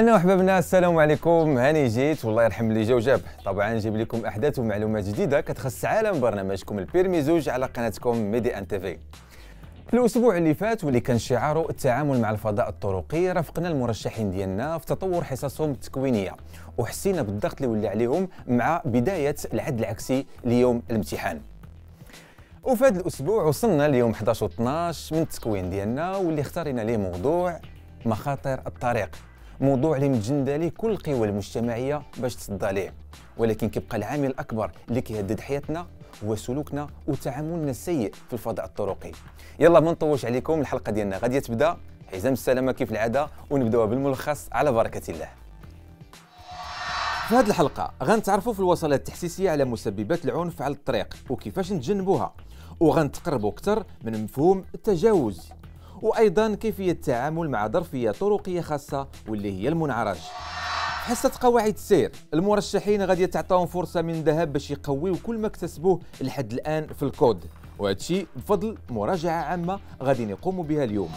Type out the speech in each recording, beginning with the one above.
اهلا وحبابنا السلام عليكم هاني جيت والله يرحم اللي جا وجاب طبعا نجيب لكم احداث ومعلومات جديده كتخص عالم برنامجكم البيرمي زوج على قناتكم ميدي ان تيفي الاسبوع اللي فات واللي كان شعاره التعامل مع الفضاء الطرقي رافقنا المرشحين ديالنا في تطور حصصهم التكوينيه وحسينا بالضغط اللي ولى عليهم مع بدايه العد العكسي ليوم الامتحان وفي هذا الاسبوع وصلنا ليوم 11 و 12 من التكوين ديالنا واللي اختارينا ليه موضوع مخاطر الطريق موضوع اللي متجند عليه كل القوى المجتمعيه باش تصدى عليه ولكن كيبقى العامل الاكبر اللي كيهدد حياتنا هو سلوكنا وتعاملنا السيء في الفضاء الطرقي يلا ما نطولش عليكم الحلقه ديالنا غادي تبدا حزام السلامه كيف العاده ونبداو بالملخص على بركه الله في هذه الحلقة غنتعرفوا في الوصلات التحسيسية على مسببات العنف على الطريق وكيفاش نتجنبوها وغنتقربوا أكثر من مفهوم التجاوز وأيضا كيفية التعامل مع ظرفية طرقية خاصة واللي هي المنعرج حصة قواعد السير المرشحين غادي تعطاهم فرصة من ذهب باش يقويو كل ما اكتسبوه لحد الآن في الكود وهادشي بفضل مراجعة عامة غادي يقوموا بها اليوم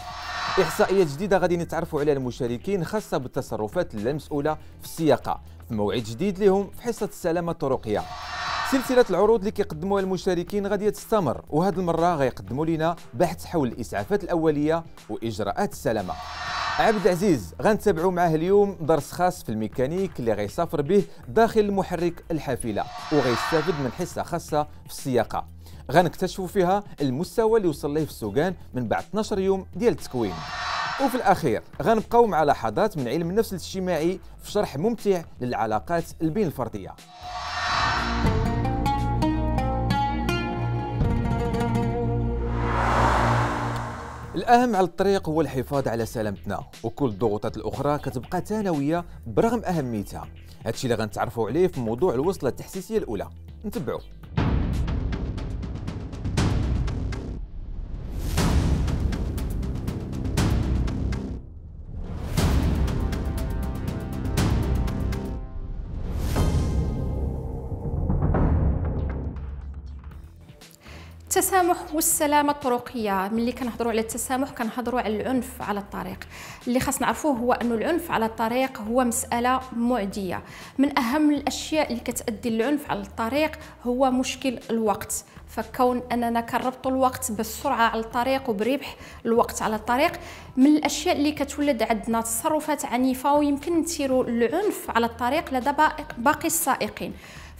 إحصائيات جديدة غادي نتعرفوا على المشاركين خاصة بالتصرفات اللامسؤولة في السياقة في موعد جديد لهم في حصة السلامة الطرقية سلسلة العروض اللي كيقدموها المشاركين غادي تستمر وهذه المرة غيقدموا لنا بحث حول الإسعافات الأولية وإجراءات السلامة عبد العزيز غنتابعوا معاه اليوم درس خاص في الميكانيك اللي غيسافر به داخل محرك الحافلة وغيستافد من حصة خاصة في السياقة غنكتشفوا فيها المستوى اللي وصل ليه في السوقان من بعد 12 يوم ديال التكوين وفي الاخير غنبقاو مع لحظات من علم النفس الاجتماعي في شرح ممتع للعلاقات البين الفرديه الأهم على الطريق هو الحفاظ على سلامتنا وكل الضغوطات الأخرى كتبقى ثانوية برغم أهميتها هادشي اللي غنتعرفوا عليه في موضوع الوصلة التحسيسية الأولى نتبعوا التسامح والسلامه الطرقيه ملي كنهضروا على التسامح كنهضروا على العنف على الطريق اللي خاص نعرفوه هو أن العنف على الطريق هو مساله معديه من اهم الاشياء اللي كتادي للعنف على الطريق هو مشكل الوقت فكون اننا كنربطوا الوقت بالسرعه على الطريق وبربح الوقت على الطريق من الاشياء اللي كتولد عندنا تصرفات عنيفه ويمكن نثيروا العنف على الطريق لدى باقي السائقين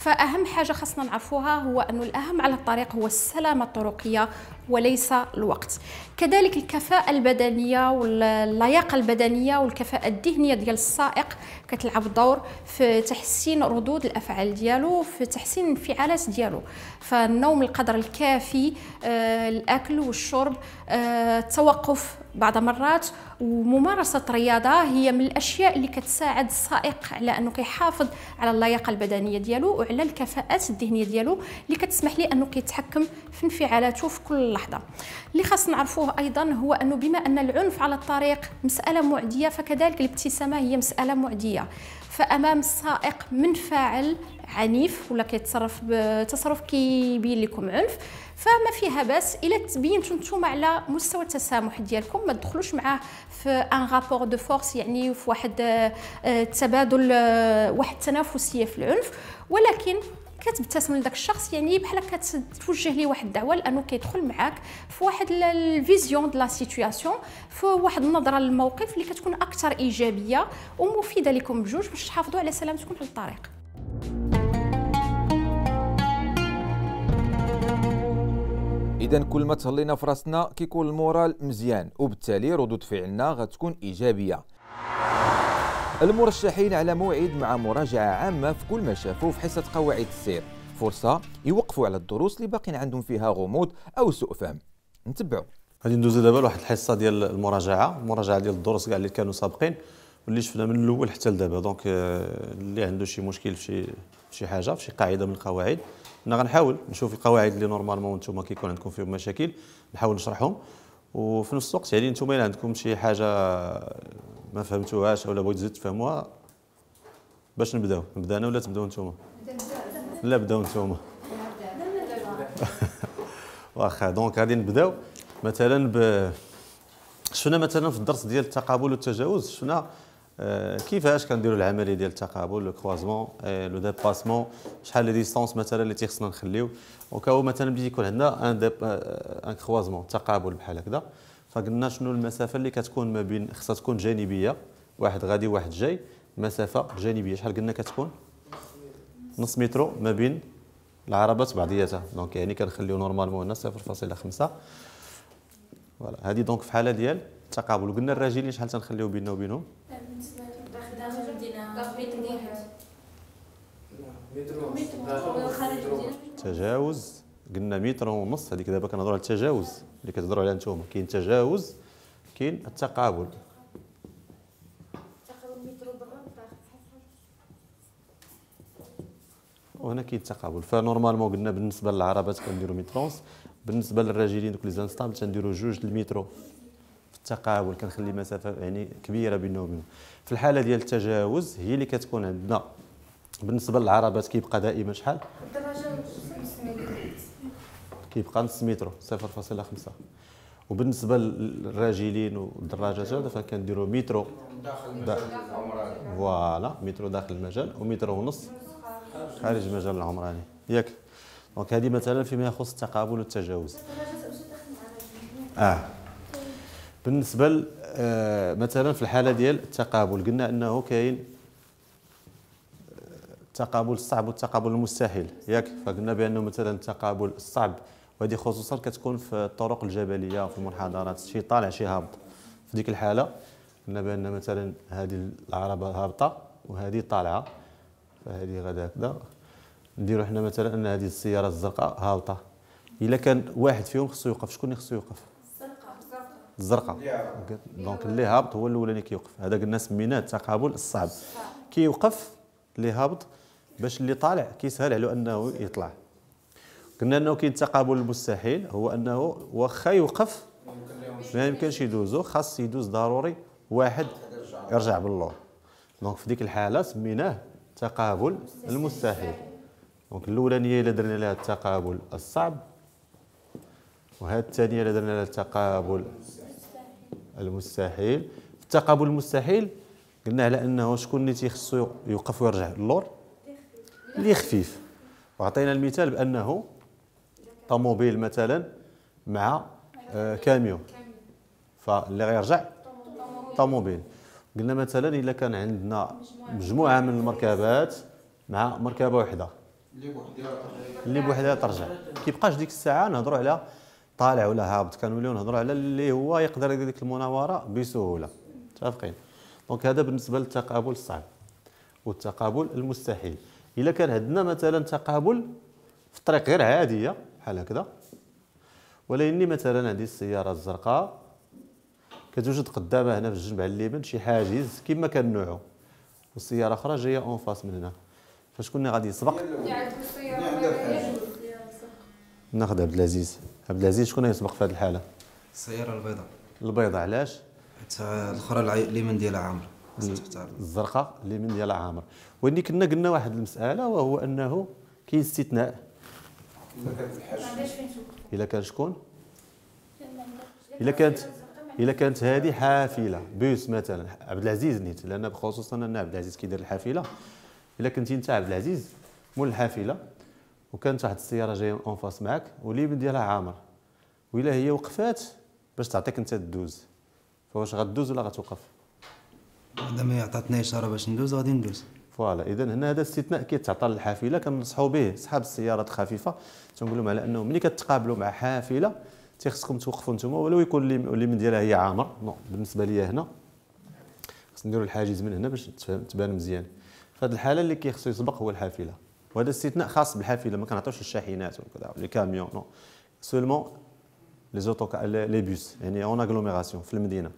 فاهم حاجه خاصنا نعرفوها هو انه الاهم على الطريق هو السلامه الطرقيه وليس الوقت كذلك الكفاءة البدنية واللياقة البدنية والكفاءة الذهنية ديال السائق كتلعب دور في تحسين ردود الأفعال ديالو في تحسين الانفعالات ديالو فالنوم القدر الكافي آه، الأكل والشرب آه، التوقف بعض مرات وممارسة الرياضة هي من الأشياء اللي كتساعد السائق على أنه كيحافظ على اللياقة البدنية ديالو وعلى الكفاءات الذهنية ديالو اللي كتسمح ليه أنه كيتحكم في انفعالاته في كل اللحظه اللي خاص نعرفوه ايضا هو انه بما ان العنف على الطريق مساله معديه فكذلك الابتسامه هي مساله معديه فامام السائق من فاعل عنيف ولا كيتصرف بتصرف كيبين لكم عنف فما فيها باس الا تبينتو نتوما على مستوى التسامح ديالكم ما تدخلوش معاه في ان رابور دو فورس يعني في واحد التبادل آه، آه، واحد التنافسيه في العنف ولكن كتبتسم لذاك الشخص يعني بحال كتوجه ليه واحد الدعوه لانه كيدخل معاك في واحد الفيزيون دو لا سيتوياسيون في واحد النظره للموقف اللي كتكون اكثر ايجابيه ومفيده لكم بجوج باش تحافظوا على سلامتكم في الطريق اذا كل ما تهلينا في راسنا كيكون المورال مزيان وبالتالي ردود فعلنا غتكون ايجابيه المرشحين على موعد مع مراجعة عامة في كل ما شافوه في حصة قواعد السير فرصة يوقفوا على الدروس اللي باقيين عندهم فيها غموض أو سوء فهم نتبعوا غادي ندوزو دابا لواحد الحصه ديال المراجعه المراجعه ديال الدروس كاع اللي كانوا سابقين واللي شفنا من الاول حتى لدابا دونك euh, اللي عنده شي مشكل في شي شي حاجه في شي قاعده من القواعد انا غنحاول نشوف القواعد اللي نورمالمون نتوما كيكون عندكم فيهم مشاكل نحاول نشرحهم وفي نفس الوقت يعني نتوما الا عندكم شي حاجه ما فهمتوهاش ولا بغيت تزيد تفهموها باش نبداو نبدا انا ولا تبداو نتوما لا بداو نتوما واخا دونك غادي نبداو مثلا ب شفنا مثلا في الدرس ديال التقابل والتجاوز شفنا آه، كيفاش كنديروا العمليه ديال التقابل لو كروزمون لو ديباسمون شحال لي ديستونس مثلا اللي تيخصنا نخليو وكاو مثلا بدي يكون عندنا ان ان كروازمون تقابل بحال هكذا فقلنا شنو المسافه اللي كتكون ما بين خصها تكون جانبيه واحد غادي واحد جاي مسافه جانبيه شحال قلنا كتكون نص متر ما بين العربات بعضياتها دونك يعني كنخليو نورمالمون هنا 0.5 فوالا هذه دونك في حاله ديال التقابل قلنا الراجلين شحال تنخليو بيننا وبينهم تجاوز قلنا متر ونص هذيك دابا كنهضروا على التجاوز اللي كتهضروا عليها نتوما كاين تجاوز كاين التقابل وهنا كاين التقابل فنورمالمون قلنا بالنسبه للعربات كنديروا مترونس بالنسبه للراجلين دوك لي زانستابل تنديروا جوج المترو في التقابل كنخلي مسافه يعني كبيره بينه وبينه في الحاله ديال التجاوز هي اللي كتكون عندنا بالنسبه للعربات كيبقى دائما شحال الدراجه كيبقى نص مترو 0.5 وبالنسبه للراجلين والدراجات هذا فكنديروا مترو داخل المجال العمراني فوالا مترو داخل المجال ومترو ونص خارج المجال العمراني ياك دونك هذه مثلا فيما يخص التقابل والتجاوز اه بالنسبه آه مثلا في الحاله ديال التقابل قلنا انه كاين التقابل آه، الصعب والتقابل المستحيل ياك فقلنا بانه مثلا التقابل الصعب وهذه خصوصا كتكون في الطرق الجبليه في المنحدرات شي طالع شي هابط في ديك الحاله قلنا بان مثلا هذه العربه هابطه وهذه طالعه فهذه غدا هكذا نديرو حنا مثلا ان هذه السياره الزرقاء هابطه الا كان واحد فيهم خصو يوقف شكون اللي خصو يوقف الزرقاء دونك اللي هابط هو الاولاني كيوقف هذا قلنا سميناه التقابل الصعب كيوقف اللي هابط باش اللي طالع كيسهل على انه يطلع قلنا انه كاين تقابل المستحيل هو انه واخا يوقف ما يمكنش يدوزو خاص يدوز ضروري واحد يرجع باللور دونك في ديك الحاله سميناه تقابل المستحيل دونك الاولانيه الا درنا لها التقابل الصعب وهذه الثانيه الا درنا لها التقابل المستحيل في التقابل المستحيل قلنا على انه شكون اللي تيخصو يوقف ويرجع للور اللي خفيف وعطينا المثال بانه طوموبيل مثلا مع آه، كاميون فاللي غيرجع طوموبيل قلنا مثلا الا كان عندنا مجموعه من المركبات مع مركبه وحده اللي بوحدها ترجع كيبقاش ديك الساعه نهضروا على طالع ولا هابط كنوليو نهضروا على اللي هو يقدر يدير ديك المناوره بسهوله متفقين دونك هذا بالنسبه للتقابل الصعب والتقابل المستحيل الا كان عندنا مثلا تقابل في الطريق غير عاديه بحال هكذا ولاني مثلا عندي السياره الزرقاء كتوجد قدامها هنا في الجنب على اليمين شي حاجز كما كان نوعه والسياره اخرى جايه اون فاس من هنا فشكون اللي غادي يسبق ناخذ عبد العزيز عبد العزيز شكون يسبق في هذه الحاله السياره البيضاء البيضاء علاش حيت الاخرى اليمين ديالها عامر الزرقاء اليمين ديالها عامر واني كنا قلنا واحد المساله وهو انه كاين استثناء الا كانت الحاج كان شكون الا كانت الا كانت هذه حافله بوس مثلا عبد العزيز نيت لان بخصوصا ان عبد العزيز كيدير الحافله الا كنت انت عبد العزيز مول الحافله وكانت واحد السياره جايه اون فاس معاك واليمين ديالها عامر وإلا هي وقفات باش تعطيك انت تدوز فواش غدوز ولا غتوقف؟ ما عطاتنا اشاره باش ندوز غادي ندوز فوالا اذا هنا هذا استثناء كيتعطى للحافله كننصحوا به اصحاب السيارات الخفيفه تنقول لهم على انه ملي كتقابلوا مع حافله تيخصكم توقفوا نتوما ولو يكون اللي من ديالها هي عامر نو بالنسبه ليا هنا خصنا نديروا الحاجز من هنا باش تبان مزيان في هذه الحاله اللي كيخصو يسبق هو الحافله وهذا استثناء خاص بالحافله ما كنعطيوش الشاحنات وكذا لي كاميون نو سولمون لي زوتو لي بوس يعني اون اغلوميراسيون في المدينه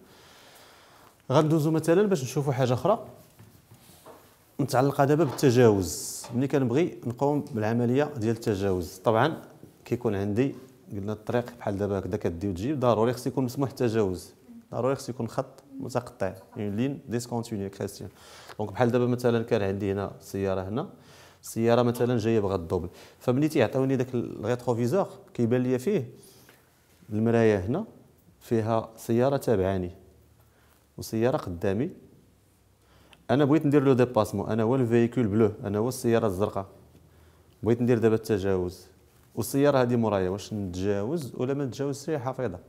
غندوزو مثلا باش نشوفوا حاجه اخرى متعلقه دابا بالتجاوز ملي كنبغي نقوم بالعمليه ديال التجاوز طبعا كيكون عندي قلنا الطريق بحال دابا هكذا كدي وتجي ضروري خص يكون مسموح التجاوز ضروري خص يكون خط متقطع اون لين ديسكونتيني كريستيان دونك بحال دابا مثلا كان عندي هنا سياره هنا السياره مثلا جايه بغا الدوبل فملي تيعطيوني داك الريتروفيزور كيبان لي فيه المرايه هنا فيها سياره تابعاني وسياره قدامي انا بغيت ندير لو ديباسمون انا هو الفيكول بلو انا هو السياره الزرقاء بغيت ندير دابا التجاوز والسياره هذه مورايا واش نتجاوز ولا ما نتجاوزش هي حفيظه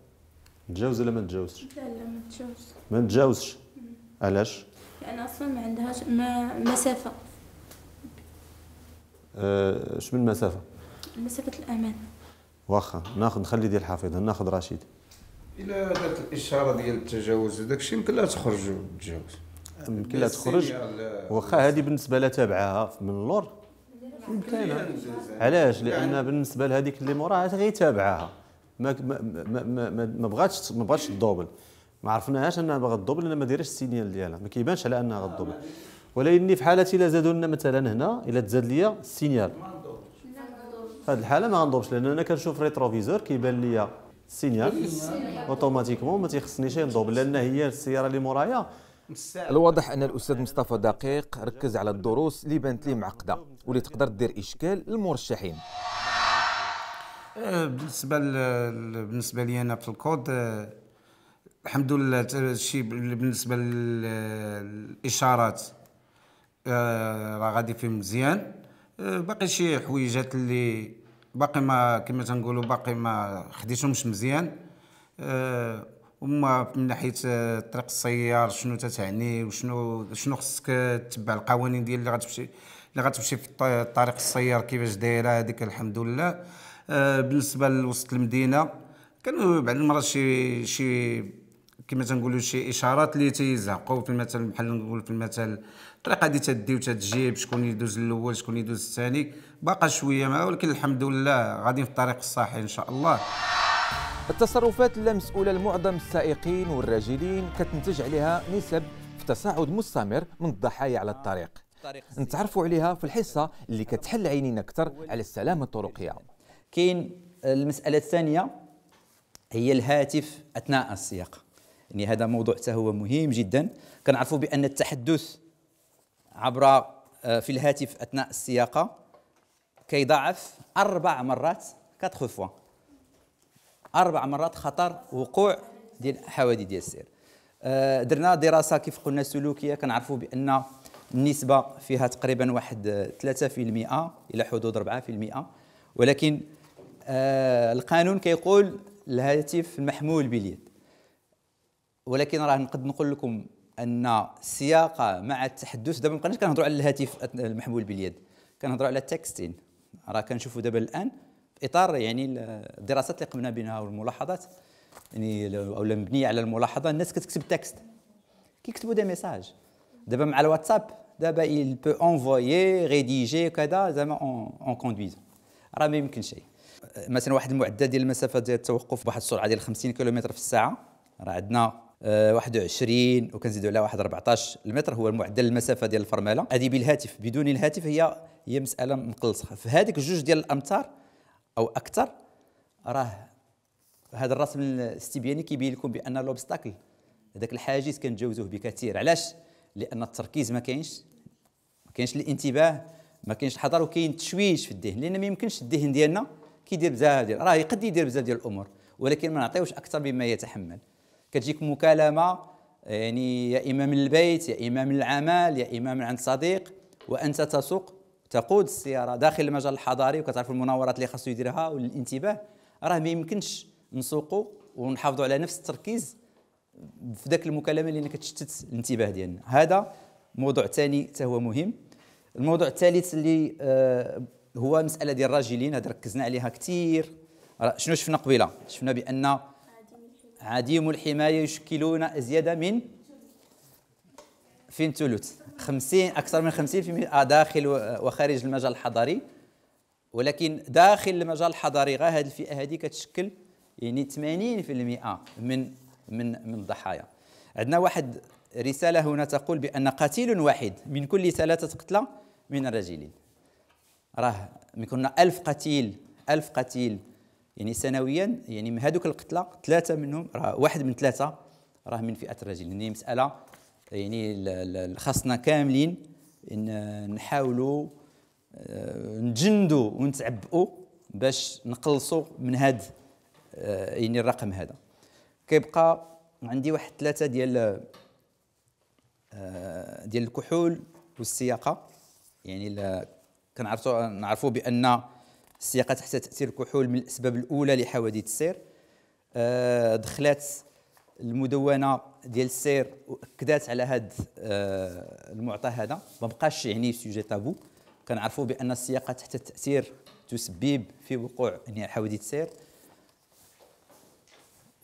نتجاوز ولا ما نتجاوزش لا لا ما نتجاوزش ما نتجاوزش علاش لان اصلا ما عندهاش ما مسافه أه شمن مسافه مسافه الامان واخا ناخذ نخلي ديال الحفيظه ناخذ رشيد الى دارت الاشاره ديال التجاوز وداك الشيء يمكن لا تخرج وتتجاوز يمكن لها تخرج واخا هذه بالنسبه لها تابعاها من اللور يمكن علاش لان يعني بالنسبه لهذيك اللي موراها غير تابعاها ما ما ما ما بغاتش ما بغاتش الدوبل ما عرفناهاش انها باغا الدوبل لان ما دايرش السينيال ديالها ما كيبانش على انها غدوبل ولكن في حالتي الا زادوا لنا مثلا هنا الا تزاد ليا السينيال في هذه الحاله ما غندوبش لان انا كنشوف ريتروفيزور كيبان ليا السينيال اوتوماتيكمون ما تيخصنيش ندوب لان هي السياره اللي مورايا الواضح ان الاستاذ مصطفى دقيق ركز على الدروس اللي بانت لي معقده واللي تقدر دير اشكال للمرشحين آه، بالنسبه بالنسبه لي انا في الكود آه، الحمد لله الشيء بالنسبه للاشارات آه، راه غادي فيه مزيان باقي شي حويجات اللي باقي ما كما تنقولوا باقي ما خديتهمش مزيان وما من ناحيه آه, طريق السيار شنو تتعني وشنو شنو خصك تتبع القوانين ديال اللي غتمشي اللي غتمشي في طريق السيار كيفاش دايره هذيك الحمد لله آه, بالنسبه لوسط المدينه كانوا بعض المرات شي شي كما تنقولوا شي اشارات اللي تيزعقوا في المثل بحال نقول في المثل الطريقه هذه تدي وتتجيب شكون يدوز الاول شكون يدوز الثاني باقا شويه ما ولكن الحمد لله غاديين في الطريق الصحيح ان شاء الله التصرفات اللامسؤولة لمعظم السائقين والراجلين كتنتج عليها نسب في تصاعد مستمر من الضحايا على الطريق نتعرفوا عليها في الحصة اللي كتحل عينينا أكثر على السلامة الطرقية كاين المسألة الثانية هي الهاتف أثناء السياق يعني هذا موضوع حتى هو مهم جدا كنعرفوا بأن التحدث عبر آه، في الهاتف أثناء السياقة كيضاعف أربع مرات كاتخ فوا اربع مرات خطر وقوع ديال حوادث ديال السير أه، درنا دراسه كيف قلنا سلوكيه كنعرفوا بان النسبه فيها تقريبا واحد 3% أه، الى حدود 4% ولكن أه، القانون كيقول الهاتف المحمول باليد ولكن راه نقد نقول لكم ان السياقه مع التحدث دابا ما بقيناش كنهضروا على الهاتف المحمول باليد كنهضروا على التكستين راه كنشوفوا دابا الان في اطار يعني الدراسات اللي قمنا بها والملاحظات يعني او مبنيه على الملاحظه الناس كتكتب تكست كيكتبوا دي ميساج دابا مع الواتساب دابا il peut envoyer rédiger كذا زعما اون كوندويز راه ما يمكن شيء مثلا واحد المعدل ديال المسافه ديال التوقف بواحد السرعه ديال 50 كيلومتر في الساعه راه عندنا 21 آه، وكنزيدوا على واحد 14 المتر هو المعدل المسافه ديال الفرمله هذه بالهاتف بدون الهاتف هي هي مساله مقلصه في هذيك جوج ديال الامتار او اكثر راه هذا الرسم الاستبياني كيبين لكم بان لوبستاكل هذاك الحاجز كنتجاوزوه بكثير علاش لان التركيز ما كاينش ما كاينش الانتباه ما كاينش الحضر وكاين تشويش في الذهن لان ما يمكنش الذهن ديالنا كيدير بزاف ديال راه يقد يدير بزاف ديال الامور ولكن ما نعطيوش اكثر مما يتحمل كتجيك مكالمه يعني يا اما من البيت يا اما من العمل يا اما من عند صديق وانت تسوق تقود السياره داخل المجال الحضاري وكتعرفوا المناورات اللي خاصو يديرها والانتباه راه ما يمكنش نسوقوا ونحافظوا على نفس التركيز في ذاك المكالمه اللي كتشتت الانتباه ديالنا هذا موضوع ثاني حتى هو مهم الموضوع الثالث اللي آه هو مساله ديال الراجلين هذا ركزنا عليها كثير شنو شفنا قبيله شفنا بان عديم الحمايه يشكلون ازيد من فين ثلث 50 اكثر من 50% آه، داخل وخارج المجال الحضري ولكن داخل المجال الحضري غا هذه الفئه هذه كتشكل يعني 80% من من من الضحايا عندنا واحد رساله هنا تقول بان قتيل واحد من كل ثلاثه قتلى من الرجلين راه من كنا 1000 قتيل 1000 قتيل يعني سنويا يعني من هذوك القتلى ثلاثه منهم راه واحد من ثلاثه راه من فئه الرجلين يعني مساله يعني خاصنا كاملين ان نحاولوا آه، نجندوا ونتعبئوا باش نقلصوا من هذا آه، يعني الرقم هذا كيبقى عندي واحد ثلاثه ديال آه، ديال الكحول والسياقه يعني كنعرفوا نعرفوا بان السياقه تحت تاثير الكحول من الاسباب الاولى لحوادث السير دخلات المدونه ديال السير اكدات على هذا آه، المعطى هذا ما بقاش يعني سوجي تابو كنعرفوا بان السياقه تحت التاثير تسبب في وقوع يعني حوادث السير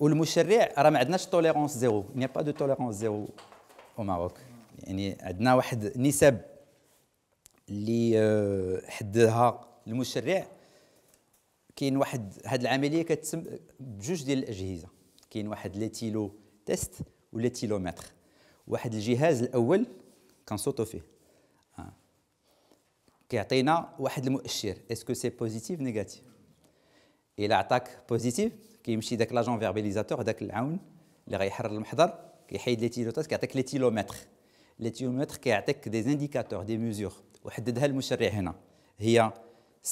والمشرع راه ما عندناش توليرونس زيرو ني با دو توليرونس زيرو او ماروك يعني عندنا واحد النسب اللي آه، حددها المشرع كاين واحد هذه العمليه كتسم بجوج ديال الاجهزه كاين واحد لاتيلو تيست ولاتيلومتر واحد الجهاز الاول كنصوتو فيه آه. كيعطينا واحد المؤشر اسكو سي بوزيتيف نيجاتيف الى عطاك بوزيتيف كيمشي داك لاجون فيربيليزاتور داك العون اللي غيحرر المحضر كيحيد ليتيلوتات كيعطيك لي تيلومتر كيعطيك دي زانديكاتور دي ميزور وحددها المشرع هنا هي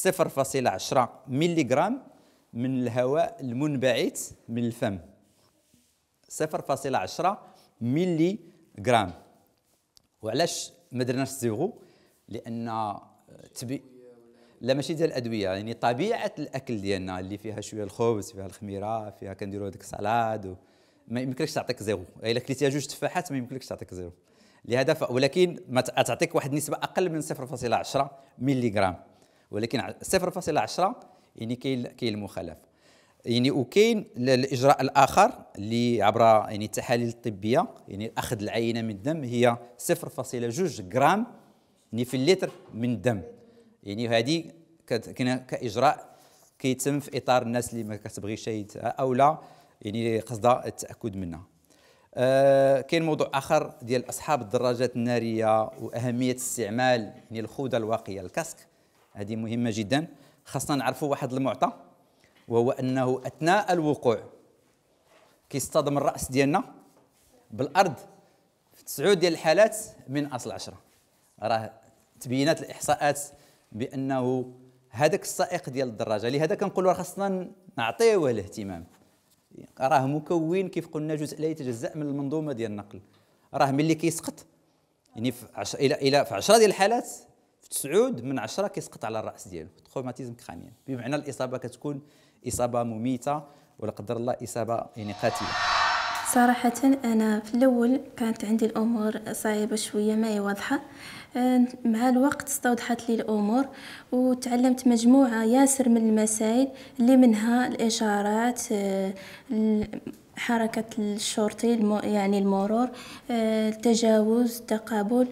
0.10 ملي من الهواء المنبعث من الفم 0.10 ملي غرام وعلاش ما درناش زيرو لان آه، تبي لا ماشي ديال الادويه يعني طبيعه الاكل ديالنا اللي فيها شويه الخبز فيها الخميره فيها كنديروا هذيك السلاد ما يمكنكش تعطيك زيرو الا كليتيها جوج تفاحات ما يمكنكش تعطيك زيرو لهذا ف... ولكن ما تعطيك واحد النسبه اقل من 0.10 ملي غرام ولكن 0.10 يعني كاين كاين المخالف يعني وكاين الاجراء الاخر اللي عبر يعني التحاليل الطبيه يعني اخذ العينه من الدم هي 0.2 غرام يعني في اللتر من الدم يعني هذه كاجراء كيتم في اطار الناس اللي ما كتبغيش او لا يعني قصدها التاكد منها آه كاين موضوع اخر ديال اصحاب الدراجات الناريه واهميه استعمال يعني الخوذه الواقيه الكاسك هذه مهمه جدا خاصنا نعرفوا واحد المعطى وهو انه اثناء الوقوع كيصطدم الراس ديالنا بالارض في تسعود ديال الحالات من اصل عشرة راه تبينات الاحصاءات بانه هذاك السائق ديال الدراجه لهذا كنقولوا خاصنا نعطيوه الاهتمام راه مكون كيف قلنا جزء لا يتجزا من المنظومه ديال النقل راه ملي كيسقط يعني في الى الى في 10 ديال الحالات في 9 من 10 كيسقط على الراس ديالو تروماتيزم كرانيان بمعنى الاصابه كتكون اصابه مميته ولا قدر الله اصابه يعني قاتله صراحة أنا في الأول كانت عندي الأمور صعيبة شوية ما هي واضحة آه، مع الوقت استوضحت لي الأمور وتعلمت مجموعة ياسر من المسائل اللي منها الإشارات آه، حركة الشرطي يعني المرور آه، التجاوز التقابل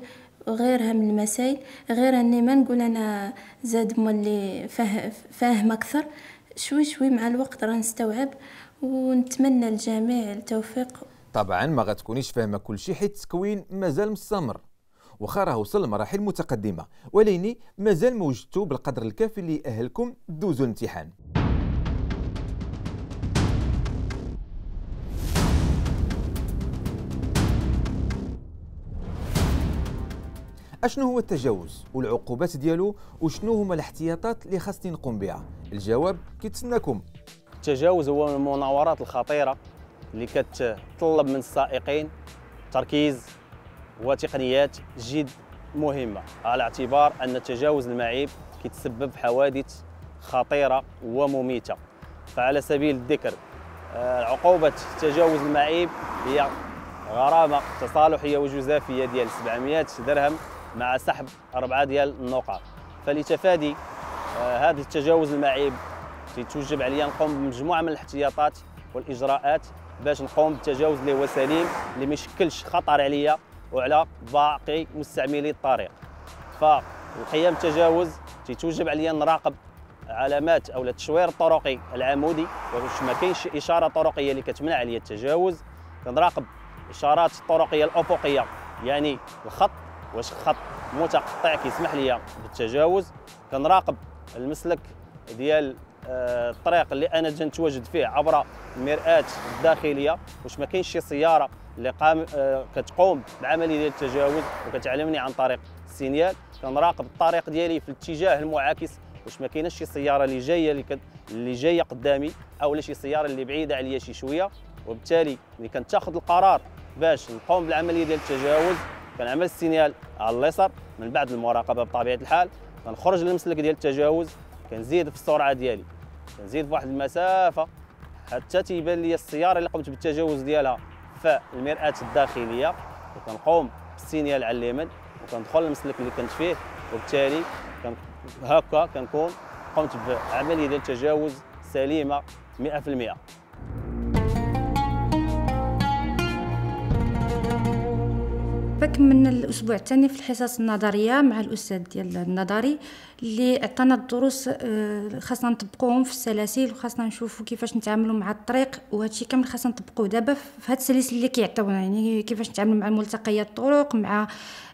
وغيرها من المسائل غير اني ما نقول انا زاد ملي فاهم اكثر شوي شوي مع الوقت راه نستوعب ونتمنى الجميع التوفيق طبعا ما غتكونيش فاهمه كل شيء حيت التكوين مازال مستمر واخا راه وصل لمراحل متقدمه وليني مازال ما وجدتو بالقدر الكافي اللي يأهلكم دوزوا الامتحان اشنو هو التجاوز والعقوبات ديالو وشنو هما الاحتياطات اللي خاصني نقوم بها الجواب كيتسناكم التجاوز هو من المناورات الخطيره اللي كتطلب من السائقين تركيز وتقنيات جد مهمه على اعتبار ان التجاوز المعيب كيتسبب حوادث خطيره ومميته فعلى سبيل الذكر آه، عقوبة تجاوز المعيب هي غرامة تصالحية وجزافية ديال 700 درهم مع سحب أربعة ديال النقاط فلتفادي آه، هذا التجاوز المعيب تيتوجب عليا نقوم بمجموعة من الاحتياطات والإجراءات باش نقوم بتجاوز اللي هو سليم اللي ما يشكلش خطر عليا وعلى باقي مستعملي الطريق فالقيام بالتجاوز تيتوجب عليا نراقب علامات او التشوير الطرقي العمودي واش ما كاينش اشاره طرقيه اللي كتمنع عليا التجاوز كنراقب اشارات الطرقيه الافقيه يعني الخط واش خط متقطع كيسمح لي بالتجاوز كنراقب المسلك ديال آه، الطريق اللي انا جنتواجد فيه عبر المرآة الداخليه واش ما كاينش شي سياره اللي قام آه، كتقوم بعمليه ديال التجاوز وكتعلمني عن طريق السينيال كنراقب الطريق ديالي في الاتجاه المعاكس واش ما كاينش شي سياره اللي جايه اللي, اللي جايه قدامي او شي سياره اللي بعيده عليا شي شويه وبالتالي ملي كنتاخذ القرار باش نقوم بالعمليه ديال التجاوز كنعمل السينيال على اليسار من بعد المراقبه بطبيعه الحال كنخرج للمسلك ديال التجاوز كنزيد في السرعه ديالي كنزيد في واحد المسافه حتى تيبان لي السياره اللي قمت بالتجاوز ديالها فالمراه الداخليه وكنقوم بالسينيال على اليمين وكندخل المسلك اللي كنت فيه وبالتالي هكا كنكون قمت بعمليه ديال التجاوز سليمه 100% باك من الاسبوع الثاني في الحصص النظريه مع الاستاذ ديال النظري اللي عطانا الدروس آه، خاصنا نطبقوهم في السلاسل وخاصنا نشوفوا كيفاش نتعاملوا مع الطريق الشيء كامل خاصنا نطبقوه دابا في هاد السلاسل اللي كيعطيونا يعني كيفاش نتعاملوا مع ملتقيات الطرق مع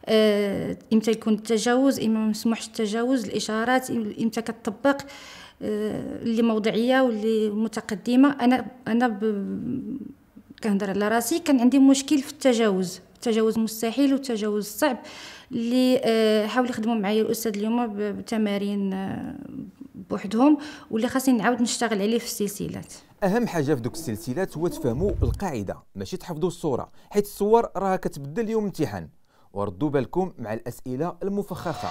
آه، امتى يكون التجاوز امتى ما مسموحش التجاوز الاشارات امتى كتطبق آه، اللي موضعيه واللي متقدمه انا انا ب... كنهضر على راسي كان عندي مشكل في التجاوز التجاوز مستحيل والتجاوز صعب اللي آه، حاول يخدموا معايا الاستاذ اليوم بتمارين آه، بوحدهم واللي خاصني نعاود نشتغل عليه في السلسلات اهم حاجه في دوك السلسلات هو تفهموا القاعده ماشي تحفظوا الصوره حيت الصور راها كتبدل اليوم امتحان وردوا بالكم مع الاسئله المفخخه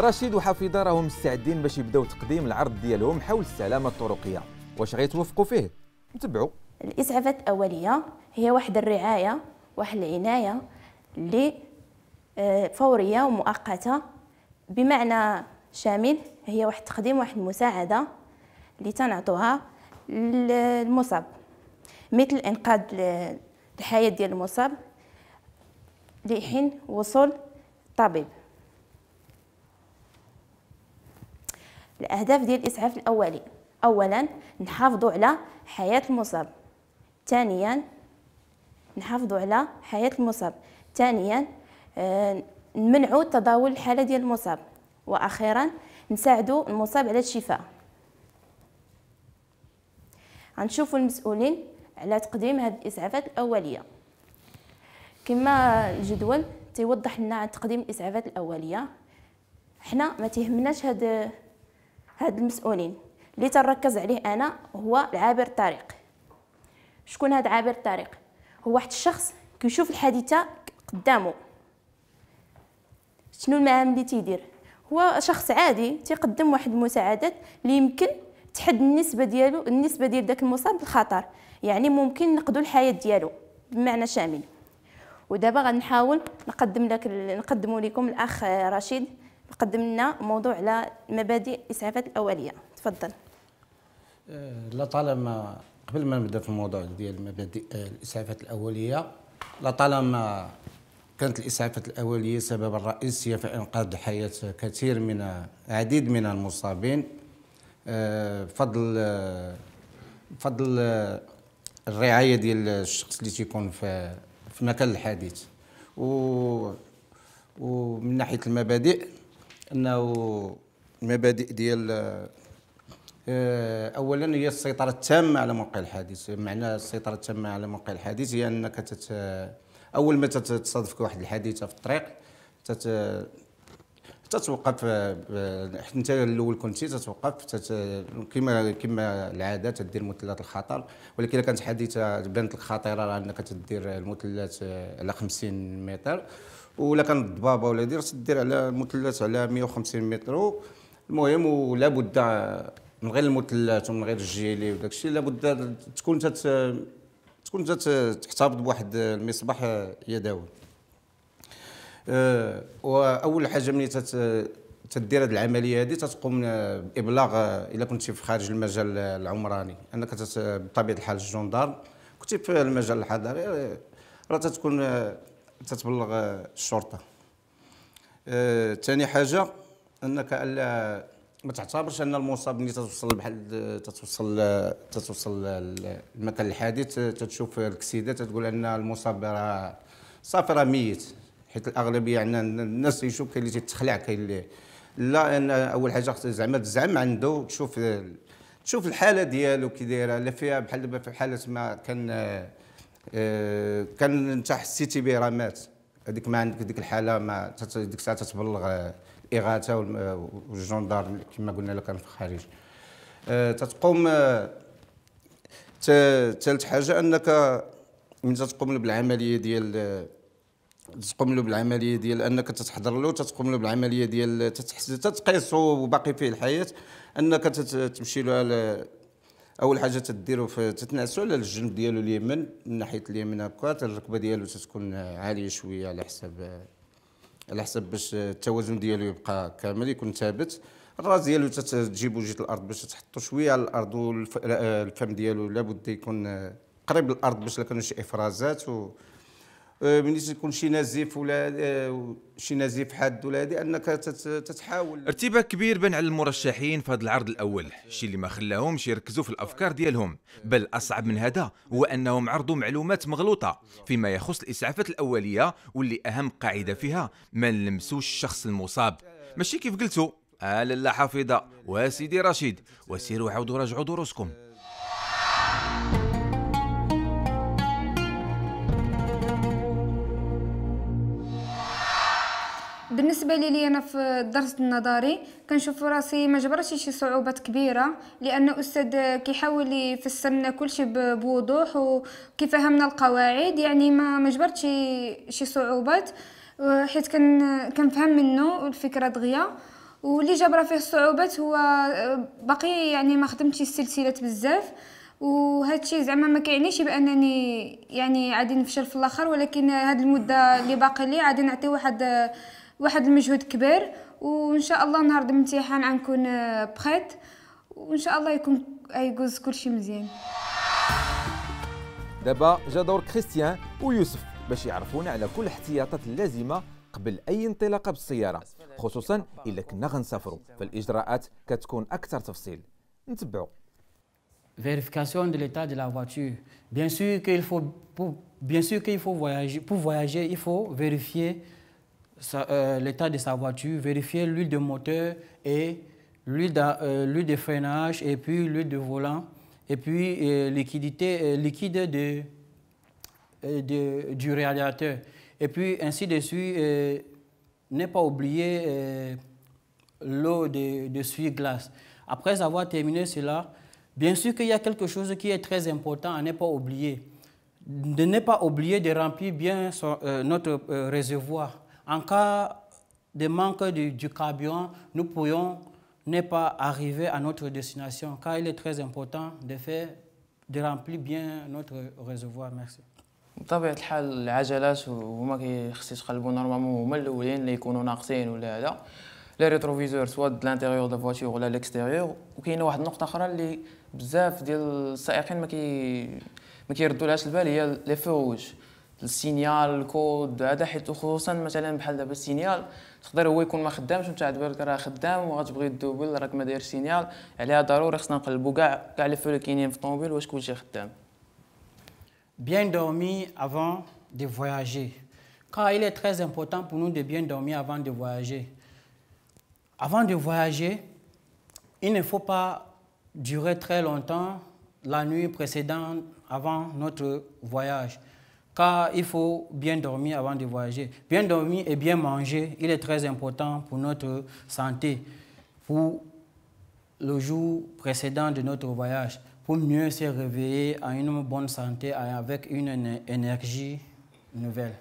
رشيد وحفيظه راهم مستعدين باش يبداو تقديم العرض ديالهم حول السلامه الطرقيه واش غيتوافقوا فيه نتبعوا الاسعافات الاوليه هي واحد الرعايه واحد العنايه اللي آه، فوريه ومؤقته بمعنى شامل هي واحد تقديم واحد المساعده اللي تنعطوها للمصاب مثل انقاذ الحياه ديال المصاب لحين وصول الطبيب الاهداف ديال الاسعاف الاولي اولا نحافظوا على حياه المصاب ثانيا نحافظوا على حياة المصاب ثانيا آه، نمنعوا تداول الحالة ديال المصاب وأخيرا نساعدوا المصاب على الشفاء غنشوفوا المسؤولين على تقديم هذه الإسعافات الأولية كما الجدول تيوضح لنا عن تقديم الإسعافات الأولية حنا ما تهمناش هاد هاد المسؤولين اللي تنركز عليه انا هو العابر الطريق شكون هاد عابر الطريق هو واحد الشخص كيشوف الحادثه قدامه شنو المهام اللي تيدير هو شخص عادي تيقدم واحد المساعدات اللي يمكن تحد النسبه ديالو النسبه ديال داك المصاب بالخطر يعني ممكن نقضوا الحياه ديالو بمعنى شامل ودابا غنحاول نقدم لك نقدموا لكم الاخ رشيد قدم لنا موضوع على مبادئ الاسعافات الاوليه تفضل لطالما قبل ما نبدا في الموضوع ديال مبادئ آه، الاسعافات الاوليه لطالما كانت الاسعافات الاوليه سببا رئيسي في انقاذ حياه كثير من العديد من المصابين بفضل آه، بفضل آه، الرعايه ديال الشخص اللي تيكون في في مكان الحادث و ومن ناحيه المبادئ انه المبادئ ديال آه، اولا هي السيطره التامه على موقع الحادث معنى السيطره التامه على موقع الحادث هي انك تت... اول ما تتصادفك واحد الحادثه في الطريق تت... تتوقف حتى آه، انت الاول كنتي تتوقف تت... كما كما العاده تدير مثلث الخطر ولكن كانت حادثه بانت لك خطيره راه انك تدير المثلث آه، على 50 متر ولا كانت الضبابة ولا دير تدير على المثلث على 150 متر المهم ولا بد من غير المثلات ومن غير الجيلي وداك الشيء لابد تكون تت تكون تحتفظ بواحد المصباح يدوي آه، واول حاجه ملي تدير هذه العمليه هذه تتقوم بابلاغ الا كنتي في خارج المجال العمراني انك بطبيعه الحال الجندار كنتي في المجال الحضري آه، راه تتكون آه، تتبلغ الشرطه ثاني حاجه انك الا ما تعتبرش ان المصاب ملي تتوصل بحال تتوصل تتوصل المكان الحادث تتشوف الكسيده تتقول ان المصاب راه صافي راه ميت حيت الاغلبيه عندنا يعني الناس يشوف كاين اللي تتخلع كاين اللي لا انا اول حاجه زعما تزعم عنده تشوف تشوف الحاله ديالو كي دايره لا فيها بحال دابا في حاله ما كان آه، كان انت حسيتي به راه مات هذيك ما عندك ديك الحاله ما ديك الساعه تتبلغ الاغاثه آه، والجندار كما قلنا لك في الخارج آه، تتقوم ثالث آه، حاجه انك من تقوم له بالعمليه ديال تقوم له بالعمليه ديال انك تتحضر له تتقوم له بالعمليه ديال تتقيس وباقي فيه الحياه انك تمشي له على اول حاجه تديرو في تتنعسو على الجنب ديالو اليمين من ناحيه اليمين هكا الركبه ديالو تتكون عاليه شويه على حساب على حسب باش التوازن ديالو يبقى كامل يكون ثابت الراس ديالو تجيبو جهه الارض باش تحطو شويه على الارض والفم ديالو لابد يكون قريب للارض باش لا كانوا شي افرازات و بالنسبه يكون شي نزيف ولا آه، شي نزيف حاد ولا هذه انك تتحاول ارتباك كبير بان على المرشحين في هذا العرض الاول الشيء اللي ما خلاهمش يركزوا في الافكار ديالهم بل اصعب من هذا هو انهم عرضوا معلومات مغلوطه فيما يخص الاسعافات الاوليه واللي اهم قاعده فيها ما نلمسوش الشخص المصاب ماشي كيف قلتوا آه لا حفيظه وسيدي رشيد وسيروا عاودوا راجعوا دروسكم بالنسبه لي انا في الدرس النظري كنشوف راسي ما جبرتش شي صعوبات كبيره لان الاستاذ كيحاول يفسر لنا كلشي بوضوح وكيفهمنا القواعد يعني ما ما جبرتش شي صعوبات أه، حيت كان كنفهم منه الفكره دغيا واللي جبر فيه الصعوبات هو أه، باقي يعني ما خدمتش السلسلات بزاف الشيء زعما ما كيعنيش بانني يعني غادي نفشل في الاخر ولكن هذه المده اللي باقي لي غادي نعطي واحد واحد المجهود كبير وان شاء الله نهار الامتحان غنكون بخيت آه، وان شاء الله يكون يجوز كلشي مزيان دابا جا دور كريستيان ويوسف باش يعرفونا على كل الاحتياطات اللازمه قبل اي انطلاقه بالسياره خصوصا الا كنا غنسافروا فالاجراءات كتكون اكثر تفصيل نتبعوا vérification de l'état de la voiture. Bien sûr qu'il faut, pour, bien sûr qu'il faut voyager, pour voyager, il faut vérifier Euh, l'état de sa voiture, vérifier l'huile de moteur et l'huile euh, de, freinage et puis l'huile de volant et puis euh, liquidité, liquide de, de, du radiateur. Et puis ainsi de suite, n'est pas oublier l'eau de, de suie-glace. Après avoir terminé cela, bien sûr qu'il y a quelque chose qui est très important à ne pas oublier. De ne pas oublier de remplir bien notre réservoir en cas de manque du, du carburant, nous pourrions ne pas arriver à notre destination, car il est très important de faire, de remplir bien notre réservoir. Merci. بطبيعه الحال العجلات هما كيخص قلبو نورمالمون هما الاولين اللي يكونوا ناقصين ولا هذا لي ريتروفيزور سوا د لانتيريور دو فواتور ولا ليكستيريور وكاينه واحد النقطه اخرى اللي بزاف ديال السائقين ما كي ما كيردولهاش البال هي لي فوج السينيال الكود هذا حيت خصوصا مثلا بحال دابا السينيال تقدر هو يكون ما خدامش وانت عاد بالك راه خدام وغتبغي دوبل راك ما داير سينيال عليها ضروري خصنا نقلبو كاع كاع لي فو اللي كاينين في الطوموبيل واش كلشي خدام bien dormir avant de voyager. Car il est très important pour nous de bien dormir avant de voyager. Avant de voyager, il ne faut pas durer très longtemps la nuit précédente avant notre voyage. car il faut bien dormir avant de voyager. Bien dormir et bien manger, il est très important pour notre santé, pour le jour précédent de notre voyage, pour mieux se réveiller en une bonne santé et avec une énergie nouvelle.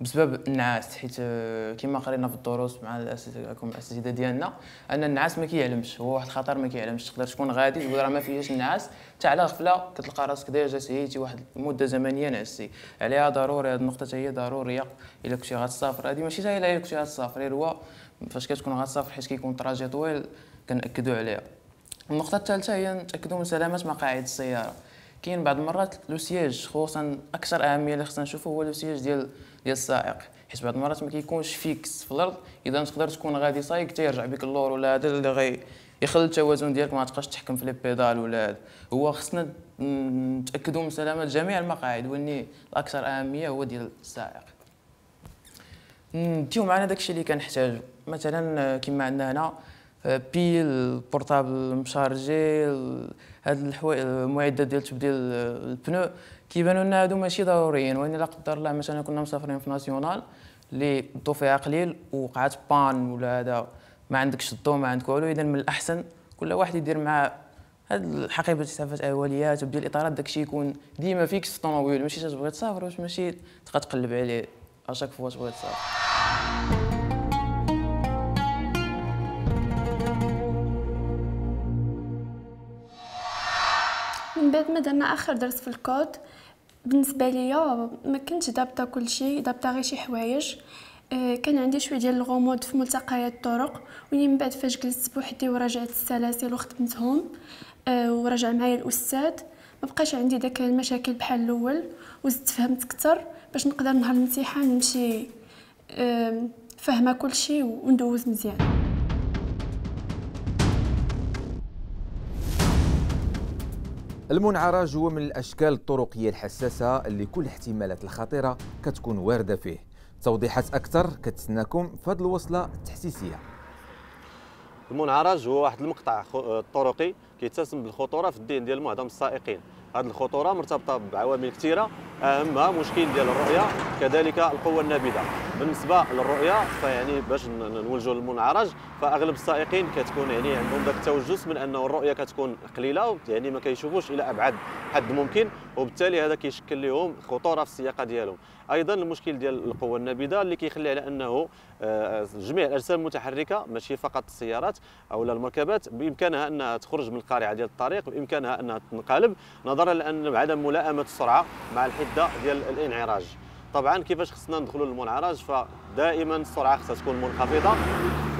بسبب النعاس حيت آه، كما قرينا في الدروس مع الاساتذه ديالنا ان النعاس ما كيعلمش هو واحد الخطر ما كيعلمش تقدر تكون غادي تقول راه ما فيهاش النعاس حتى على غفله كتلقى راسك ديجا سهيتي واحد المده زمنيه نعسي عليها ضروري هذه النقطه هي ضروريه الا كنتي غتسافر هذه ماشي غير الا كنتي غتسافر غير هو فاش كتكون غتسافر حيت كيكون تراجي طويل كنأكدوا عليها النقطه الثالثه هي نتاكدوا من سلامه مقاعد السياره كاين بعض المرات لو سياج خصوصا اكثر اهميه اللي خصنا نشوفه هو لو سياج ديال ديال السائق حيت بعض المرات ما كيكونش فيكس في الارض اذا تقدر تكون غادي سايق تيرجع بك اللور ولا هذا اللي غي يخلي التوازن ديالك ما تبقاش تحكم في لي بيدال ولا هذا هو خصنا نتاكدوا من سلامه جميع المقاعد واللي الاكثر اهميه هو ديال السائق نديو معنا داكشي اللي كنحتاجو مثلا كما عندنا هنا آه، بيل بورطابل مشارجي هاد الحوايج المعده ديال تبديل آه، البنو كيبانوا لنا هادو ماشي ضروريين وين لا قدر الله مثلا كنا مسافرين في ناسيونال اللي الضو فيها قليل وقعت بان ولا هذا ما عندكش الضو ما عندك والو اذا من الاحسن كل واحد يدير مع هاد الحقيبه الاسعافات الاوليات وبدي الاطارات داكشي يكون ديما فيكس في الطوموبيل ماشي تبغي تسافر واش ماشي تبقى تقلب عليه اشاك فوا تبغي تسافر من بعد ما درنا اخر درس في الكود بالنسبه ليا ما كنتش ضابطه كلشي ضابطه غير شي حوايج آه، كان عندي شويه ديال الغموض في ملتقيات الطرق وني من بعد فاش جلست بوحدي وراجعت السلاسل وخدمتهم آه، ورجع معايا الاستاذ ما بقاش عندي داك المشاكل بحال الاول وزدت فهمت اكثر باش نقدر نهار الامتحان نمشي فاهمه كلشي وندوز مزيان المنعرج هو من الأشكال الطرقية الحساسة اللي كل احتمالات الخطيرة كتكون واردة فيه توضيحات أكثر كتسناكم في هذه الوصلة التحسيسية المنعرج هو واحد المقطع الطرقي كيتسم بالخطورة في الدين ديال معظم السائقين هذه الخطوره مرتبطه بعوامل كثيره اهمها مشكل ديال الرؤيه كذلك القوه النابذه بالنسبه للرؤيه فيعني باش نولجوا للمنعرج فاغلب السائقين كتكون يعني عندهم ذاك التوجس من انه الرؤيه كتكون قليله يعني ما كيشوفوش الى ابعد حد ممكن وبالتالي هذا كيشكل لهم خطوره في السياقه ديالهم ايضا المشكل ديال القوه النابضه اللي كيخلي على انه آه، جميع الاجسام المتحركه ماشي فقط السيارات او المركبات بامكانها انها تخرج من القارعه ديال الطريق بامكانها انها تنقلب نظرا لان عدم ملائمه السرعه مع الحده ديال الانعراج طبعا كيفاش خصنا ندخلوا للمنعرج ف دائما السرعه خصها تكون منخفضه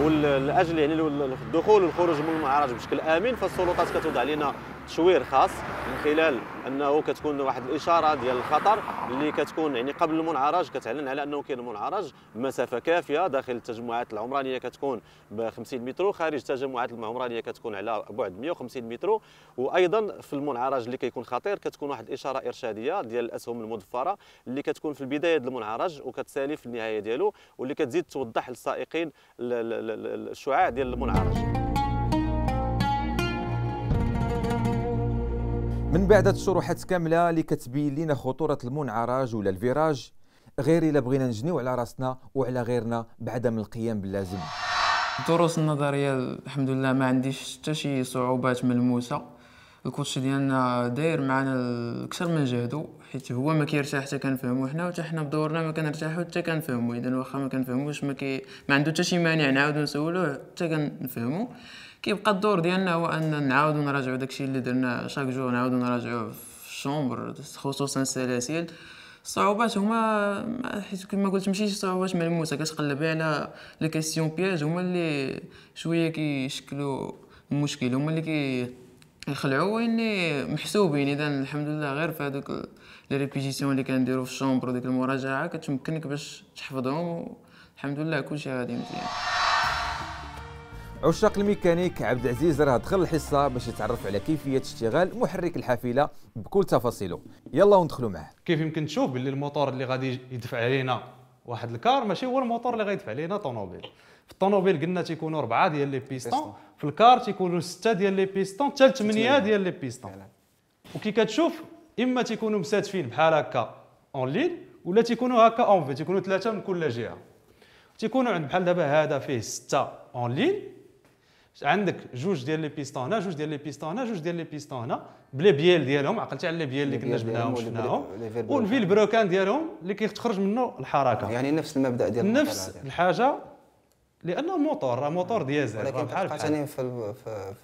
ولاجل يعني الدخول والخروج من المعرج بشكل امن فالسلطات كتوضع لنا تشوير خاص من خلال انه كتكون واحد الاشاره ديال الخطر اللي كتكون يعني قبل المنعرج كتعلن على انه كاين منعرج مسافه كافيه داخل التجمعات العمرانيه كتكون ب 50 متر خارج التجمعات العمرانيه كتكون على بعد 150 متر وايضا في المنعرج اللي كيكون خطير كتكون واحد الاشاره ارشاديه ديال الاسهم المدفره اللي كتكون في البدايه ديال المنعرج وكتسالي في النهايه ديالو واللي كتزيد توضح للسائقين الشعاع ديال المنعرج من بعد الشروحات كامله اللي كتبين لنا خطوره المنعرج ولا الفيراج غير الا بغينا نجنيو على راسنا وعلى غيرنا بعدم القيام باللازم الدروس النظريه الحمد لله ما عنديش حتى شي صعوبات ملموسه الكوتش ديالنا داير معنا اكثر من جهده حيت هو ما كيرتاح حتى كنفهمو حنا وحتى حنا بدورنا ما كنرتاحو حتى كنفهمو اذا واخا ما كنفهموش ما كي ما عنده حتى شي مانع نعاودو نسولوه حتى كنفهمو كيبقى الدور ديالنا هو ان نعاودو نراجعو داكشي اللي درنا شاك جو نعاودو نراجعوه في الشومبر خصوصا السلاسل الصعوبات هما حيت كما قلت ماشي شي صعوبات ملموسه كتقلب على لي كيسيون بياج هما اللي شويه كيشكلوا المشكل هما اللي كي نخلعو يعني محسوبين اذا الحمد لله غير في هذوك لي ريبيتيسيون اللي كنديرو في الشومبر وديك المراجعه كتمكنك باش تحفظهم الحمد لله كلشي غادي مزيان عشاق الميكانيك عبد العزيز راه دخل الحصه باش يتعرف على كيفيه اشتغال محرك الحافله بكل تفاصيله يلا وندخلوا معاه كيف يمكن تشوف باللي الموتور اللي غادي يدفع علينا واحد الكار ماشي هو الموتور اللي غادي يدفع علينا طوموبيل في الطوموبيل قلنا تيكونوا اربعه ديال لي بيستون في الكار تيكونوا سته ديال لي بيستون حتى ثمانيه ديال لي بيستون وكي كتشوف اما تيكونوا مساتفين بحال هكا اون لين ولا تيكونوا هكا اون في تيكونوا ثلاثه من كل جهه تيكونوا عند بحال دابا هذا فيه سته اون لين عندك جوج ديال لي بيستون هنا جوج ديال لي بيستون هنا جوج ديال لي بيستون هنا بلي بيال ديالهم عقلتي على لي بيال اللي كنا جبناهم شفناهم والفيل بروكان ديالهم اللي كيخرج منه الحركه يعني نفس المبدا ديال نفس الحاجه لانه موتور راه موتور ديزل ولكن بحال بحال في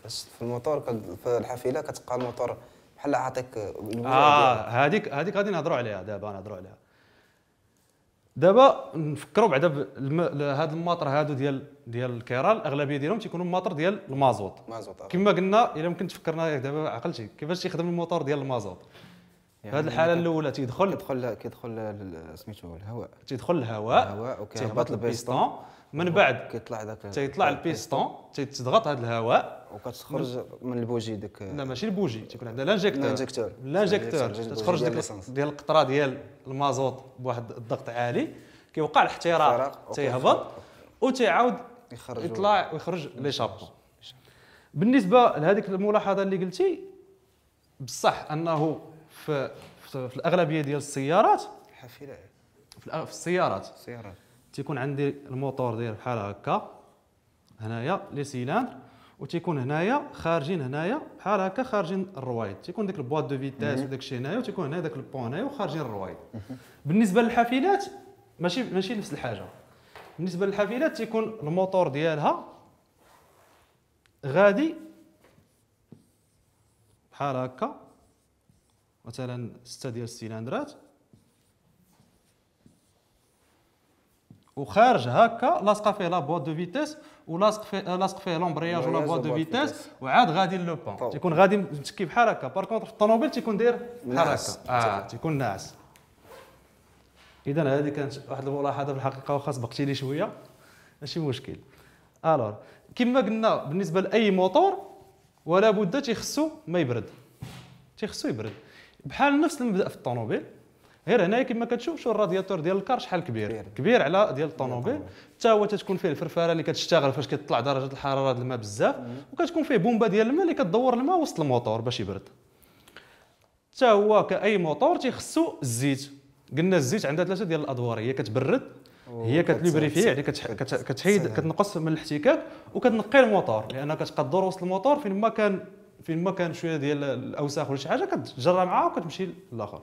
في الموتور في الحافله كتبقى الموتور بحال عاطيك اه هذيك هذيك غادي نهضروا عليها دابا نهضروا عليها دابا نفكروا بعدا هاد الماطر هادو ديال ديال الكيرال الاغلبيه ديالهم تيكونوا ماطر ديال المازوت مازوط آه. كما قلنا الا ممكن تفكرنا دابا عقلتي كيفاش تيخدم الموتور ديال المازوت يعني هذه الحاله الاولى تيدخل كيدخل كيدخل سميتو الهواء تيدخل الهواء الهواء تيهبط البيستون من بعد كيطلع ذاك تيطلع البيستون تيتضغط هذا الهواء وكتخرج من, البوجي ديك لا ماشي البوجي تيكون عندها لانجيكتور لانجيكتور لانجيكتور تخرج ديك ديال القطره ديال المازوط بواحد الضغط عالي كيوقع الاحتراق تيهبط وتيعاود يخرج يطلع ويخرج لي شابون بالنسبه لهذيك الملاحظه اللي قلتي بصح انه في في الاغلبيه ديال السيارات الحافله في السيارات السيارات تيكون عندي الموتور داير بحال هكا هنايا لي سيلاندر وتيكون هنايا خارجين هنايا بحال هكا خارجين الروايد تيكون ديك البواط دو فيتاس وداك الشيء هنايا وتيكون هنا داك البون هنايا وخارجين الروايد بالنسبه للحافلات ماشي ماشي نفس الحاجه بالنسبه للحافلات تيكون الموتور ديالها غادي بحال هكا مثلا 6 ديال السيلندرات وخارج هكا لاصقه فيه لا بواط دو فيتيس ولاصق فيه لاصق فيه لومبرياج ولا بواط دو فيتيس وعاد غادي لو تيكون غادي متكي بحال هكا بار كونتر في الطوموبيل تيكون داير بحال هكا اه تيكون ناعس اذا هذه كانت واحد الملاحظه في الحقيقه وخا سبقتي لي شويه ماشي مشكل الور كما قلنا بالنسبه لاي موتور ولا بد تيخصو ما يبرد تيخصو يبرد بحال نفس المبدا في الطوموبيل غير هنايا كما كتشوفوا الرادياتور ديال الكار شحال كبير كبير على ديال الطوموبيل حتى هو تتكون فيه الفرفاره اللي كتشتغل فاش كتطلع درجه الحراره الماء بزاف وكتكون فيه بومبه ديال الماء اللي كدور الماء وسط الموتور باش يبرد حتى هو كاي موتور تيخصو الزيت قلنا الزيت عندها ثلاثه ديال الادوار هي كتبرد هي كتليبريفي يعني كتحيد كتنقص من الاحتكاك وكتنقي الموتور لانها كتقدر وسط الموتور فين ما كان فين ما كان شويه ديال الاوساخ ولا شي حاجه كتجرى معاها وكتمشي للاخر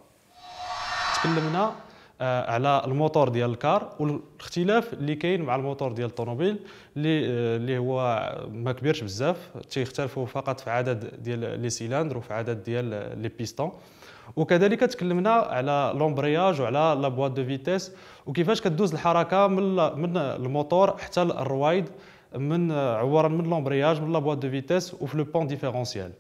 تكلمنا آه، على الموتور ديال الكار والاختلاف اللي كاين مع الموتور ديال الطوموبيل اللي آه، اللي هو ما كبيرش بزاف تيختلفوا فقط في عدد ديال لي سيلاندر وفي عدد ديال لي بيستون وكذلك تكلمنا على لومبرياج وعلى لا بواط دو فيتيس وكيفاش كدوز الحركه من من الموتور حتى الروايد من آه، عوارا من لومبرياج من لا بواط دو فيتيس وفي لو بون ديفيرونسيال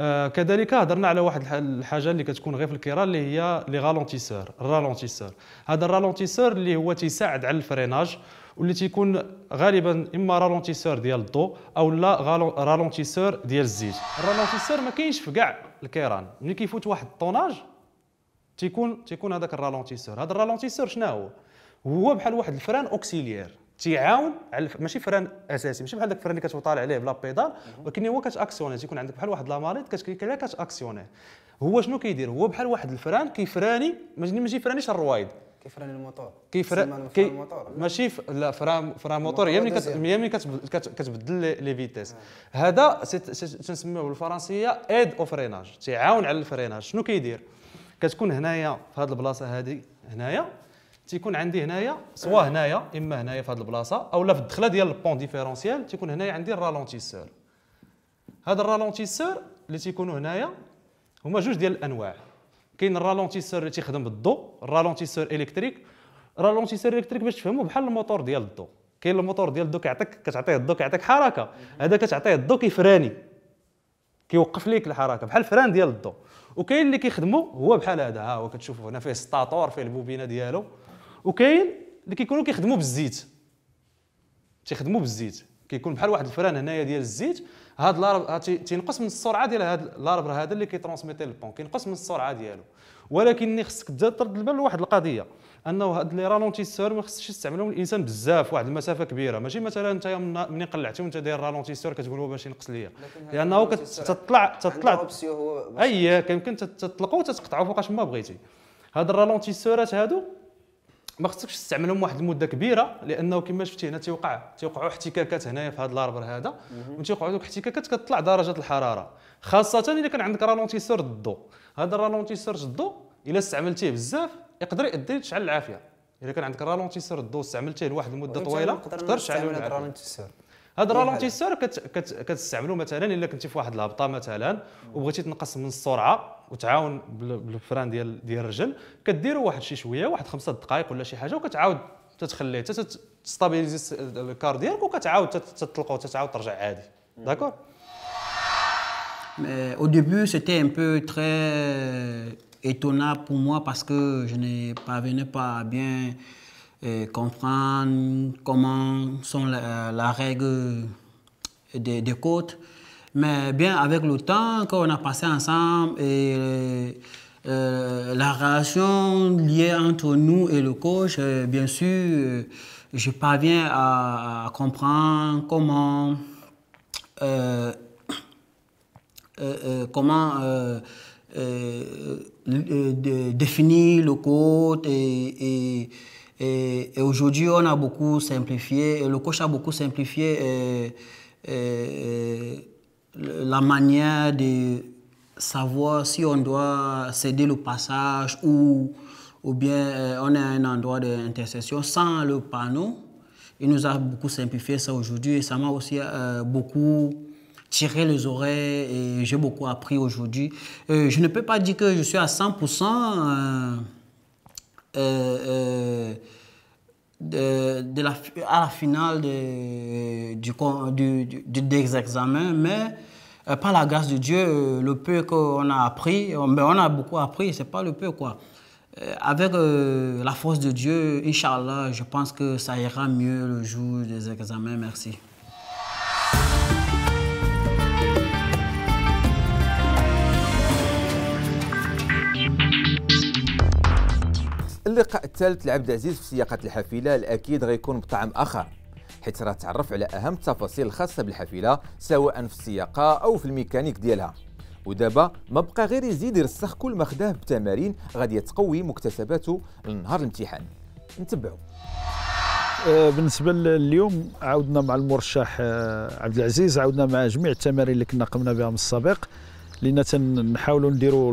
آه، كذلك هضرنا على واحد الحاجه اللي كتكون غير في الكيرا اللي هي لي غالونتيسور الرالونتيسور هذا الرالونتيسور اللي هو تيساعد على الفريناج واللي تيكون غالبا اما رالونتيسور ديال الضوء او لا رالونتيسور ديال الزيت الرالونتيسور ما كاينش في كاع الكيران ملي كيفوت واحد الطوناج تيكون تيكون هذاك الرالونتيسور هذا الرالونتيسور شنو هو هو بحال واحد الفران اوكسيليير تيعاون على ماشي فران اساسي ماشي بحال داك الفران اللي طالع عليه بلا بيدال ولكن هو كتاكسيوني تيكون عندك بحال واحد لا لاماريط عليها كتاكسيوني هو شنو كيدير هو بحال واحد الفران كيفراني ماشي فرانيش الروايد كيفران الموتور كيفران كي الموتور ماشي ف... لا فران فران موتور هي ملي كت... هي ملي كتبدل لي فيتيس هذا تنسميوه بالفرنسيه ايد او فريناج تيعاون على الفريناج شنو كيدير كتكون هنايا في هذه البلاصه هذه هنايا تيكون عندي هنايا سوا هنايا اما هنايا في هذه البلاصه اولا في الدخله ديال البون ديفيرونسيال تيكون هنايا عندي الرالونتيسور هذا الرالونتيسور اللي تيكونوا هنايا هما جوج ديال الانواع كاين الرالونتيسور اللي تيخدم بالضو الرالونتيسور الكتريك الرالونتيسور الكتريك باش تفهموا بحال الموتور ديال الضو كاين الموتور ديال الضو كيعطيك كتعطيه الضو كيعطيك حركه هذا كتعطيه الضو كيفراني كيوقف ليك الحركه بحال الفران ديال الضو وكاين اللي كيخدموا هو بحال هذا ها هو كتشوفوا هنا فيه ستاتور فيه البوبينه ديالو وكاين اللي كيكونوا كيخدموا بالزيت تيخدموا بالزيت كيكون بحال واحد الفران هنايا ديال الزيت هاد لارب تينقص من السرعه ديال هاد لارب هذا اللي كيترونسميتي البون كينقص من السرعه ديالو ولكن اللي خصك تبدا ترد البال لواحد القضيه انه هاد لي رالونتيسور ما خصش يستعملهم الانسان بزاف واحد المسافه كبيره ماشي مثلا انت منين قلعتي وانت داير رالونتيسور كتقول هو باش ينقص ليا لانه كتطلع تطلع اي كيمكن تطلقو وتتقطعو فوقاش ما بغيتي هاد الرالونتيسورات هادو ما خصكش تستعملهم واحد المده كبيره لانه كما شفتي هنا تيوقع تيوقعوا احتكاكات هنايا في هذا الاربر هذا وتيوقعوا دوك الاحتكاكات كتطلع درجه الحراره خاصه الا كان عندك رالونتيسور الضو هذا الرالونتيسور الضو الا استعملتيه بزاف يقدر يؤدي تشعل العافيه الا كان عندك رالونتيسور الضو استعملتيه لواحد المده طويله تقدر تشعل العافيه هاد الرالونتيسور إيه، كتستعملو مثلا الا كنتي في واحد الهبطه مثلا وبغيتي تنقص من السرعه وتعاون بالفران ديال ديال الرجل كديروا واحد شي شويه واحد خمسة دقائق ولا شي حاجه وكتعاود تتخليه تستابيليزي الكار ديالك وكتعاود تطلقو تتعاود ترجع عادي داكور Au début, c'était un peu très étonnant pour moi parce que je ne parvenais pas bien comprendre comment sont la, règle des, côtes. Mais bien avec le temps qu'on a passé ensemble et euh, euh, la relation liée entre nous et le coach, euh, bien sûr, je parviens à, comprendre comment, comment définir le coach et et, aujourd'hui, on a beaucoup simplifié, le coach a beaucoup simplifié euh, euh, euh, la manière de savoir si on doit céder le passage ou, ou bien on est à un endroit d'intercession sans le panneau. Il nous a beaucoup simplifié ça aujourd'hui et ça m'a aussi beaucoup tiré les oreilles et j'ai beaucoup appris aujourd'hui. je ne peux pas dire que je suis à 100%. Euh, euh, de, la, à la finale de, du, des examens, mais euh, par la grâce de Dieu, le peu qu'on a appris, on, ben, on a beaucoup appris, c'est pas le peu quoi. avec la force de Dieu, Inch'Allah, je pense que ça ira mieux le jour des examens. Merci. اللقاء الثالث لعبد العزيز في سياقة الحافلة الأكيد غيكون بطعم آخر حيث راه تعرف على أهم التفاصيل الخاصة بالحافلة سواء في السياقة أو في الميكانيك ديالها ودابا ما بقى غير يزيد يرسخ كل ما خداه بتمارين غادي تقوي مكتسباته لنهار الامتحان نتبعوا أه، بالنسبه لليوم عاودنا مع المرشح أه، عبد العزيز عاودنا مع جميع التمارين اللي كنا قمنا بها من السابق لان تنحاولوا نديروا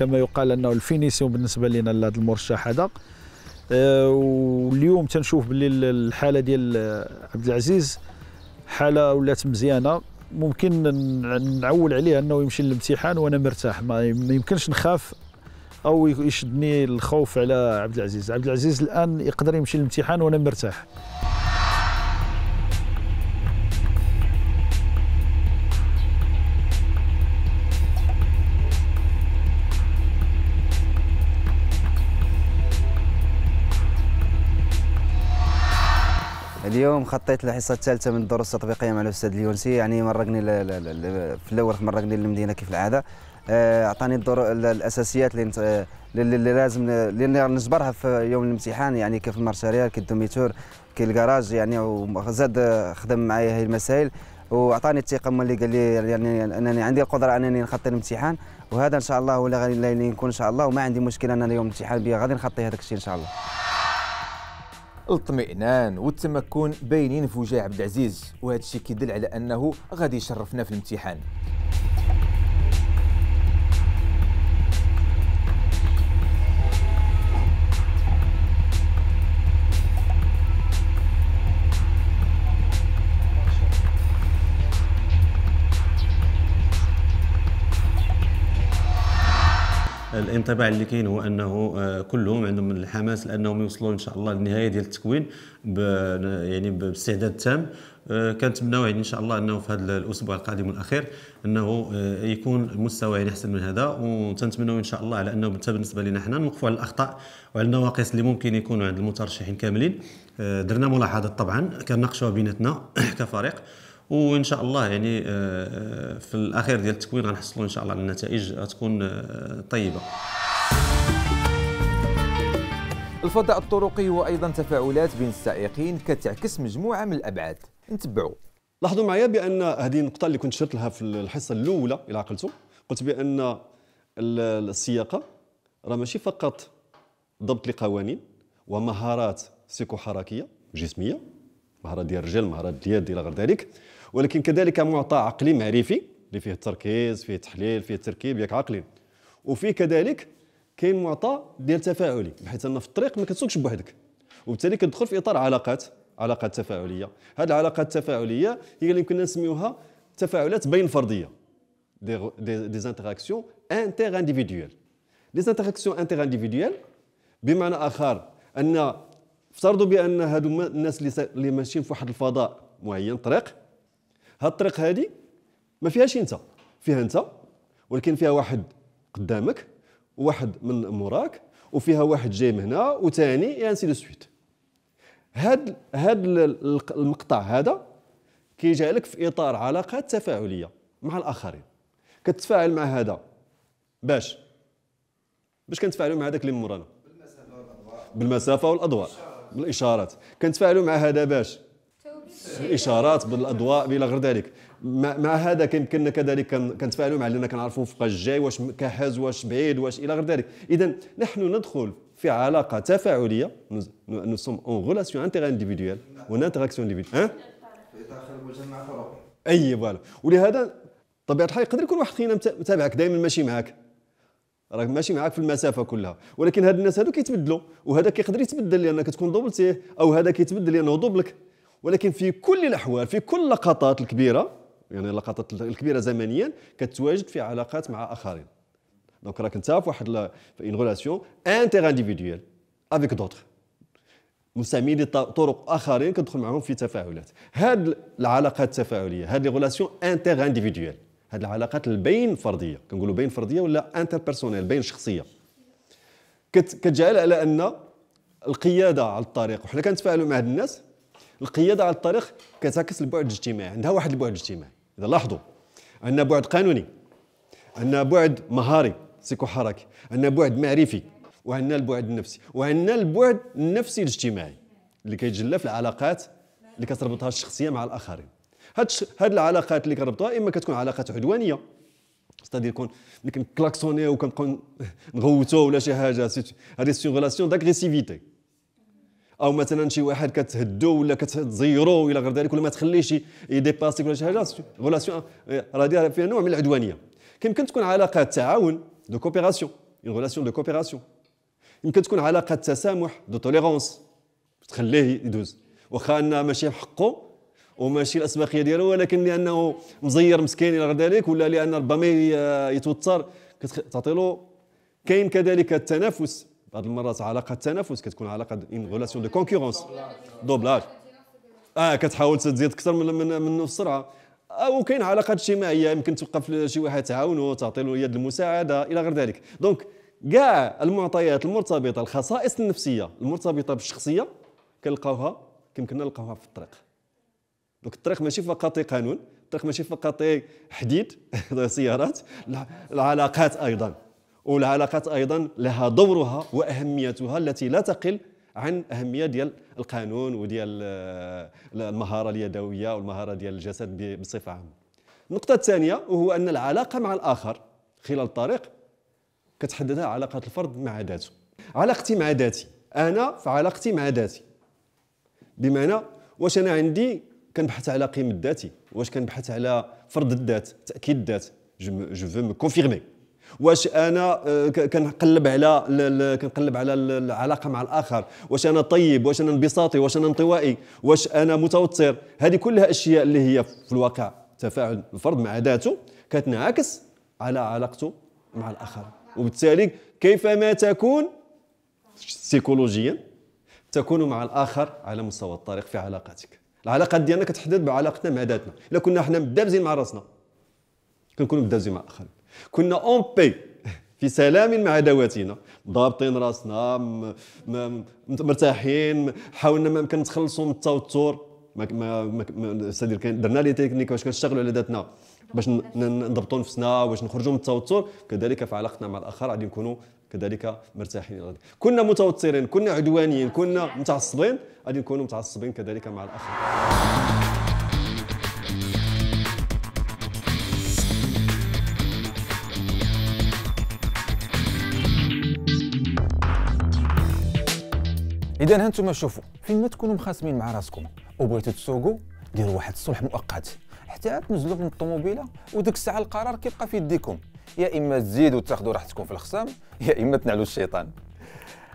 كما يقال انه الفينيسيون بالنسبه لنا لهذا المرشح هذا آه، واليوم تنشوف باللي الحاله ديال عبد العزيز حاله ولات مزيانه ممكن نعول عليه انه يمشي للامتحان وانا مرتاح ما يمكنش نخاف او يشدني الخوف على عبد العزيز عبد العزيز الان يقدر يمشي للامتحان وانا مرتاح اليوم خطيت الحصه الثالثه من الدروس التطبيقيه مع الاستاذ اليونسي يعني مرقني في الاول مرقني للمدينه كيف العاده آه، اعطاني الاساسيات اللي اللي لازم اللي نجبرها في يوم الامتحان يعني كيف المارشاريال كي الدوميتور كي الكراج يعني وزاد خدم معايا هاي المسائل واعطاني الثقه ملي قال لي يعني انني عندي القدره انني نخطي الامتحان وهذا ان شاء الله اللي غادي نكون ان شاء الله وما عندي مشكله ان يوم الامتحان بيا غادي نخطي هذاك الشيء ان شاء الله الاطمئنان والتمكن باينين في وجه عبد العزيز وهذا الشيء كيدل على انه غادي يشرفنا في الامتحان الانطباع اللي كاين هو انه آه، كلهم عندهم الحماس لانهم يوصلوا ان شاء الله للنهايه ديال التكوين يعني باستعداد تام آه، كنتمناو يعني ان شاء الله انه في هذا الاسبوع القادم الاخير انه آه، يكون المستوى يعني احسن من هذا وتنتمناو ان شاء الله على انه حتى بالنسبه لنا حنا نوقفوا على الاخطاء وعلى النواقص اللي ممكن يكونوا عند المترشحين كاملين درنا ملاحظات طبعا كناقشوها بيناتنا كفريق وان شاء الله يعني آه، آه، في الاخير ديال التكوين غنحصلوا ان شاء الله على النتائج غتكون آه، طيبه الفضاء الطرقي هو ايضا تفاعلات بين السائقين كتعكس مجموعه من الابعاد نتبعوا لاحظوا معايا بان هذه النقطه اللي كنت شرت لها في الحصه الاولى الى عقلتو قلت بان السياقه راه ماشي فقط ضبط لقوانين ومهارات سيكو حركيه جسميه مهارات ديال الرجال مهارات اليد الى غير ذلك ولكن كذلك معطى عقلي معرفي اللي فيه التركيز فيه التحليل فيه التركيب ياك عقلي وفيه كذلك كاين معطى ديال تفاعلي بحيث ان في الطريق ما كتسوقش بوحدك وبالتالي كتدخل في اطار علاقات علاقات تفاعليه هذه العلاقات التفاعليه هي اللي يمكننا نسميوها تفاعلات بين فرديه دي دي انتراكسيون انتر انديفيديوال لي انتراكسيون انتر انديفيديوال بمعنى اخر ان افترضوا بان هادو الناس اللي ماشيين في واحد الفضاء معين طريق هاد الطريق هادي ما فيهاش انت فيها انت ولكن فيها واحد قدامك وواحد من موراك وفيها واحد جاي من هنا وثاني يعني سي دو سويت هاد هاد المقطع هذا كيجعلك في اطار علاقات تفاعليه مع الاخرين كتفاعل مع هذا باش باش كنتفاعلوا مع هذاك اللي مورانا بالمسافه والاضواء بالمسافه والاضواء بالاشارات كنتفاعلوا مع هذا باش الاشارات بالاضواء الى غير ذلك مع هذا كيمكننا كذلك كنتفاعلوا مع لان كنعرفوا في الجاي واش كحاز واش بعيد واش الى غير ذلك اذا نحن ندخل في علاقه تفاعليه نو سوم اون غولاسيون انتيغ انديفيدويال اون انتراكسيون انديفيديوال ها اي فوالا ولهذا طبيعه الحال يقدر يكون واحد خينا متابعك دائما ماشي معاك راك ماشي معاك في المسافه كلها ولكن هاد الناس هادو كيتبدلوا وهذا كيقدر يتبدل لانك تكون دوبلتيه او هذا كيتبدل لانه دوبلك ولكن في كل الاحوال في كل اللقطات الكبيره يعني اللقطات الكبيره زمنيا كتتواجد في علاقات مع اخرين دونك راك انت في واحد اون ريلاسيون انتر انديفيديوال افيك دوتر مسامين طرق اخرين كتدخل معهم في تفاعلات هاد العلاقات التفاعليه هاد لي ريلاسيون انتر انديفيديوال هاد العلاقات البين فرديه كنقولوا بين فرديه ولا انتر بيرسونيل بين شخصيه كتجعل على ان القياده على الطريق وحنا كنتفاعلوا مع هاد الناس القياده على الطريق كتعكس البعد الاجتماعي عندها واحد البعد الاجتماعي اذا لاحظوا عندنا بعد قانوني عندنا بعد مهاري حركي عندنا بعد معرفي وعندنا البعد النفسي وعندنا البعد النفسي الاجتماعي اللي كيتجلى في العلاقات اللي كتربطها الشخصيه مع الاخرين هاد هاد العلاقات اللي كنربطوها اما كتكون علاقات عدوانيه ستادير كون ملي كنكلاكسوني وكنبقاو نغوتو ولا شي حاجه هادي سي غولاسيون داغريسيفيتي او مثلا شي واحد كتهدو ولا كتزيرو الى غير ذلك ولا ما تخليش يديباسيك ولا شي حاجه غولاسيون آه، راه دايره فيها نوع من العدوانيه كيمكن تكون علاقه تعاون دو كوبيراسيون اون غولاسيون دو كوبيراسيون يمكن تكون علاقه تسامح دو توليرونس تخليه يدوز واخا انها ماشي حقه وماشي الاسبقيه ديالو ولكن لانه مزير مسكين الى غير ذلك ولا لان ربما يتوتر كتعطي له كاين كذلك التنافس بعض المرات علاقه تنافس كتكون علاقه اون غولاسيون دو كونكورونس دوبلاج اه كتحاول تزيد اكثر من من, من السرعه او آه، كاين علاقه اجتماعيه يمكن توقف شي واحد تعاونه تعطي له يد المساعده الى غير ذلك دونك كاع المعطيات المرتبطه الخصائص النفسيه المرتبطه بالشخصيه كنلقاوها كيمكننا نلقاوها في الطريق دونك الطريق ماشي فقط قانون الطريق ماشي فقط حديد سيارات العلاقات ايضا والعلاقات ايضا لها دورها واهميتها التي لا تقل عن اهميه ديال القانون وديال آه، المهاره اليدويه والمهاره ديال الجسد بصفه عامه النقطه الثانيه وهو ان العلاقه مع الاخر خلال الطريق كتحددها علاقه الفرد مع ذاته علاقتي مع ذاتي انا في علاقتي مع ذاتي بمعنى واش انا عندي كنبحث على قيمه ذاتي واش كنبحث على فرض الذات تاكيد الذات جو فو مي كونفيرمي واش انا آه، كنقلب على كنقلب على العلاقه مع الاخر واش انا طيب واش انا انبساطي واش انا انطوائي واش انا متوتر هذه كلها اشياء اللي هي في الواقع تفاعل الفرد مع ذاته كتنعكس على علاقته مع الاخر وبالتالي كيفما تكون سيكولوجيا تكون مع الاخر على مستوى الطريق في علاقاتك العلاقات ديالنا كتحدد بعلاقتنا مع ذاتنا الا كنا حنا مدابزين مع راسنا كنكونوا مدابزين مع الاخرين كنا اون بي في سلام مع ذواتنا ضابطين راسنا مرتاحين حاولنا ما يمكن نتخلصوا من التوتر ما ما ما كان درنا لي تكنيك باش كنشتغلوا على ذاتنا باش نضبطوا نفسنا باش نخرجوا من التوتر كذلك في علاقتنا مع الاخر غادي نكونوا كذلك مرتاحين كنا متوترين كنا عدوانيين كنا متعصبين غادي نكونوا متعصبين كذلك مع الاخر اذا هانتوما شوفوا فين ما تكونوا مخاصمين مع راسكم وبغيتوا تسوقوا ديروا واحد الصلح مؤقت حتى تنزلوا من الطوموبيله وديك الساعه القرار كيبقى في يديكم يا اما تزيدوا تاخذوا راحتكم في الخصام يا اما تنعلوا الشيطان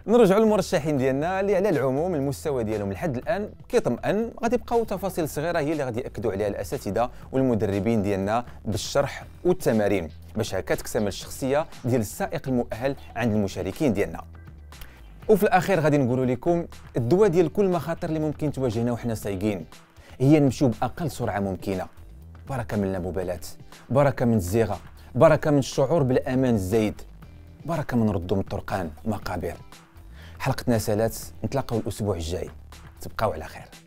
نرجعوا للمرشحين ديالنا اللي على العموم المستوى ديالهم لحد الان كيطمئن غادي يبقاو تفاصيل صغيره هي اللي غادي ياكدوا عليها الاساتذه والمدربين ديالنا بالشرح والتمارين باش هكا تكتمل الشخصيه ديال السائق المؤهل عند المشاركين ديالنا وفي الاخير غادي نقول لكم الدواء ديال كل مخاطر اللي ممكن تواجهنا وحنا سايقين هي نمشيو باقل سرعه ممكنه بركه من المبالات بركه من الزيغه بركه من الشعور بالامان الزايد بركه من ردوم الطرقان مقابر حلقتنا سالات نتلاقاو الاسبوع الجاي تبقاو على خير